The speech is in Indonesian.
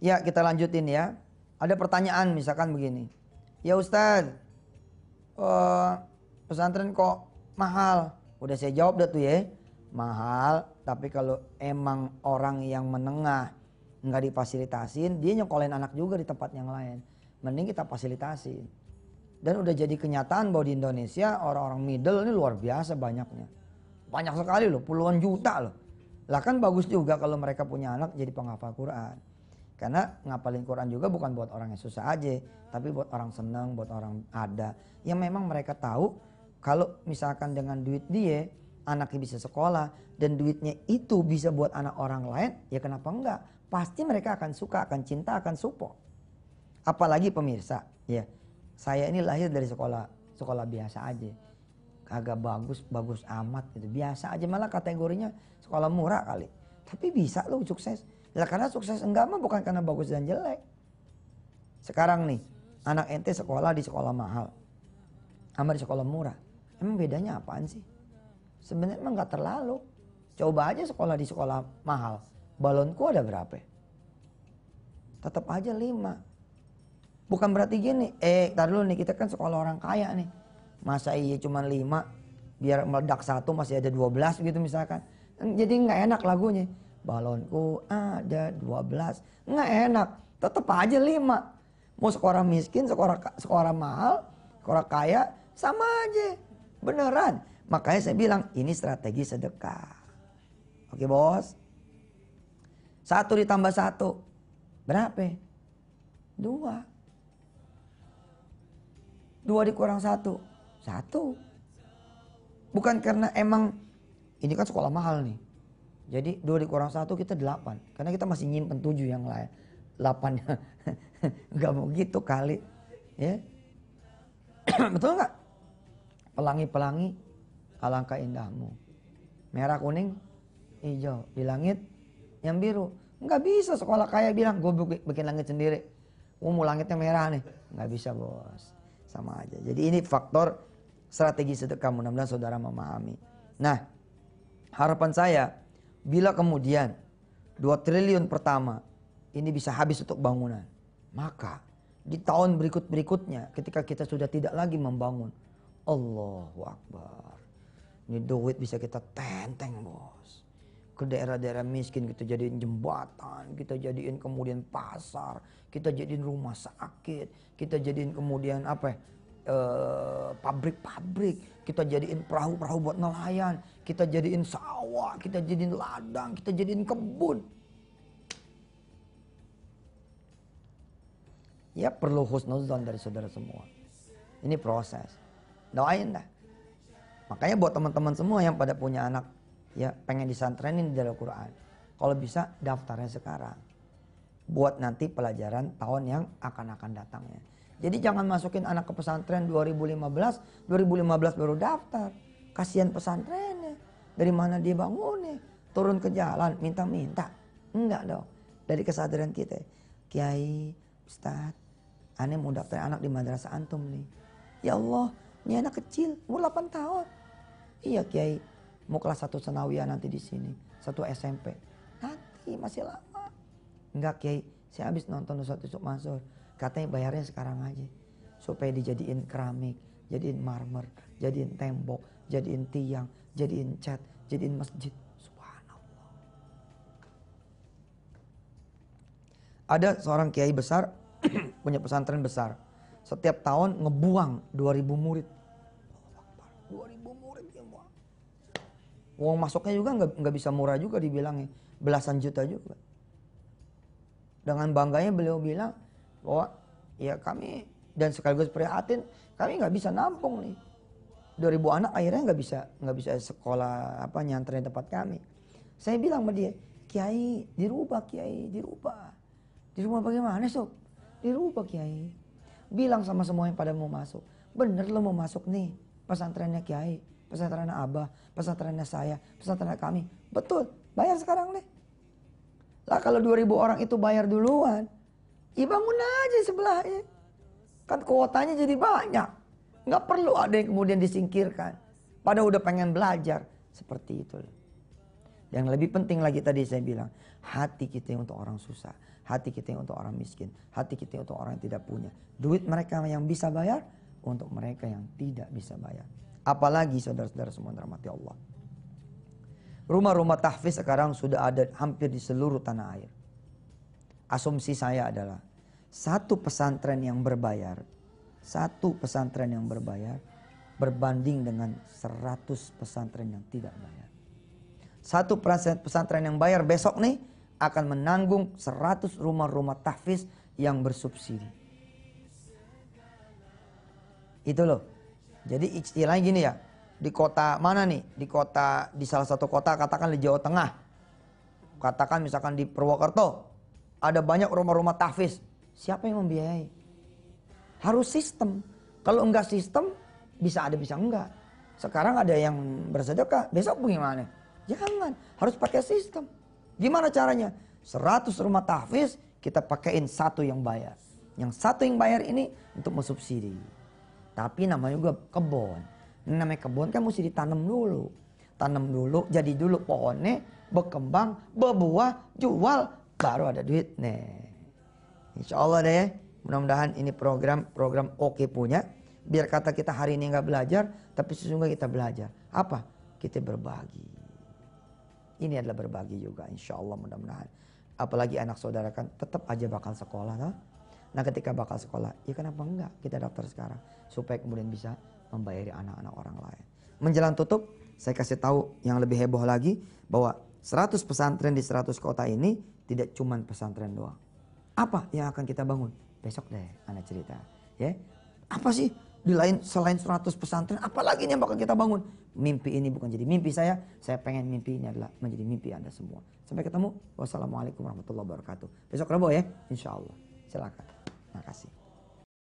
Ya, kita lanjutin ya. Ada pertanyaan misalkan begini. Ya Ustaz, uh, pesantren kok mahal? Udah saya jawab dah tuh ya. Mahal, tapi kalau emang orang yang menengah nggak difasilitasin, dia nyokolin anak juga di tempat yang lain. Mending kita fasilitasin. Dan udah jadi kenyataan bahwa di Indonesia orang-orang middle ini luar biasa banyaknya. Banyak sekali loh, puluhan juta loh. Lah kan bagus juga kalau mereka punya anak jadi penghafal Quran. Karena ngapalin Quran juga bukan buat orang yang susah aja, tapi buat orang seneng, buat orang ada. Yang memang mereka tahu kalau misalkan dengan duit dia, anaknya bisa sekolah, dan duitnya itu bisa buat anak orang lain, ya kenapa enggak? Pasti mereka akan suka, akan cinta, akan support. Apalagi pemirsa, ya. Saya ini lahir dari sekolah sekolah biasa aja. Agak bagus, bagus amat gitu. Biasa aja malah kategorinya sekolah murah kali. Tapi bisa loh sukses Ya karena sukses enggak mah bukan karena bagus dan jelek. Sekarang nih, anak ente sekolah di sekolah mahal. Sama di sekolah murah. Emang bedanya apaan sih? Sebenarnya emang nggak terlalu. Coba aja sekolah di sekolah mahal. Balonku ada berapa? Tetap aja lima. Bukan berarti gini, eh tar dulu nih kita kan sekolah orang kaya nih. Masa iya cuma lima, biar meledak satu masih ada dua belas gitu misalkan. Jadi nggak enak lagunya balonku ada 12 nggak enak tetap aja lima mau sekolah miskin sekolah sekolah mahal sekolah kaya sama aja beneran makanya saya bilang ini strategi sedekah oke bos satu ditambah satu berapa dua dua dikurang satu satu bukan karena emang ini kan sekolah mahal nih jadi dua dikurang satu kita delapan, Karena kita masih nyimpen tujuh yang lain. 8 nggak mau gitu kali. Ya. Betul nggak? Pelangi-pelangi alangkah indahmu. Merah kuning, hijau. Di langit yang biru. Nggak bisa sekolah kaya bilang gue bikin langit sendiri. Oh, langitnya merah nih. Nggak bisa bos. Sama aja. Jadi ini faktor strategi sedekah. Mudah-mudahan saudara memahami. Nah, harapan saya Bila kemudian 2 triliun pertama ini bisa habis untuk bangunan, maka di tahun berikut-berikutnya ketika kita sudah tidak lagi membangun, Allahu Akbar. Ini duit bisa kita tenteng bos. Ke daerah-daerah miskin kita jadiin jembatan, kita jadiin kemudian pasar, kita jadiin rumah sakit, kita jadiin kemudian apa ya, Eh, pabrik-pabrik, uh, kita jadiin perahu-perahu buat nelayan, kita jadiin sawah, kita jadiin ladang, kita jadiin kebun. Ya perlu husnuzon dari saudara semua. Ini proses. Doain dah. Makanya buat teman-teman semua yang pada punya anak ya pengen disantrenin di dalam Quran. Kalau bisa daftarnya sekarang. Buat nanti pelajaran tahun yang akan-akan datangnya. Jadi jangan masukin anak ke pesantren 2015, 2015 baru daftar. Kasihan pesantrennya. Dari mana dia bangun bangunnya? Turun ke jalan, minta-minta. Enggak dong. Dari kesadaran kita. Kiai, Ustaz, aneh mau daftar anak di madrasah antum nih. Ya Allah, ini anak kecil, umur 8 tahun. Iya Kiai, mau kelas satu senawiyah nanti di sini, satu SMP. Nanti masih lama. Enggak Kiai, saya habis nonton Ustaz Yusuf Mansur Katanya bayarnya sekarang aja. Supaya dijadiin keramik, jadiin marmer, jadiin tembok, jadiin tiang, jadiin cat, jadiin masjid. Subhanallah. Ada seorang kiai besar, punya pesantren besar. Setiap tahun ngebuang 2000 murid. 2000 murid ya Uang masuknya juga nggak bisa murah juga dibilangnya. Belasan juta juga. Dengan bangganya beliau bilang, bahwa ya kami dan sekaligus prihatin kami nggak bisa nampung nih 2000 anak akhirnya nggak bisa nggak bisa sekolah apa nyantren tempat kami saya bilang sama dia kiai dirubah kiai dirubah dirubah bagaimana sob dirubah kiai bilang sama semua yang pada mau masuk bener lo mau masuk nih pesantrennya kiai pesantrennya abah pesantrennya saya pesantren kami betul bayar sekarang deh lah kalau 2000 orang itu bayar duluan Ya bangun aja sebelahnya. Kan kuotanya jadi banyak. Nggak perlu ada yang kemudian disingkirkan. Padahal udah pengen belajar. Seperti itu. Yang lebih penting lagi tadi saya bilang. Hati kita untuk orang susah. Hati kita untuk orang miskin. Hati kita untuk orang yang tidak punya. Duit mereka yang bisa bayar. Untuk mereka yang tidak bisa bayar. Apalagi saudara-saudara semua rahmati Allah. Rumah-rumah tahfiz sekarang sudah ada hampir di seluruh tanah air asumsi saya adalah satu pesantren yang berbayar, satu pesantren yang berbayar berbanding dengan seratus pesantren yang tidak bayar. Satu pesantren yang bayar besok nih akan menanggung seratus rumah-rumah tahfiz yang bersubsidi. Itu loh. Jadi istilahnya gini ya, di kota mana nih? Di kota di salah satu kota katakan di Jawa Tengah. Katakan misalkan di Purwokerto, ada banyak rumah-rumah tahfiz. Siapa yang membiayai? Harus sistem. Kalau enggak sistem, bisa ada bisa enggak. Sekarang ada yang bersedekah, besok bagaimana? Jangan, harus pakai sistem. Gimana caranya? 100 rumah tahfiz, kita pakaiin satu yang bayar. Yang satu yang bayar ini untuk mensubsidi. Tapi namanya juga kebun. Namanya kebun kan mesti ditanam dulu. Tanam dulu, jadi dulu pohonnya, berkembang, berbuah, jual, baru ada duit nih. Insya Allah deh, mudah-mudahan ini program program oke punya. Biar kata kita hari ini nggak belajar, tapi sesungguhnya kita belajar. Apa? Kita berbagi. Ini adalah berbagi juga, insya Allah mudah-mudahan. Apalagi anak saudara kan tetap aja bakal sekolah, nah? Nah ketika bakal sekolah, ya kenapa enggak kita daftar sekarang supaya kemudian bisa membayari anak-anak orang lain. Menjelang tutup, saya kasih tahu yang lebih heboh lagi bahwa 100 pesantren di 100 kota ini tidak cuma pesantren doang. Apa yang akan kita bangun? Besok deh Anda cerita. Ya, apa sih di lain selain 100 pesantren apalagi ini yang bakal kita bangun mimpi ini bukan jadi mimpi saya saya pengen mimpi ini adalah menjadi mimpi anda semua sampai ketemu wassalamualaikum warahmatullahi wabarakatuh besok Rabu ya insyaallah. Allah silakan terima kasih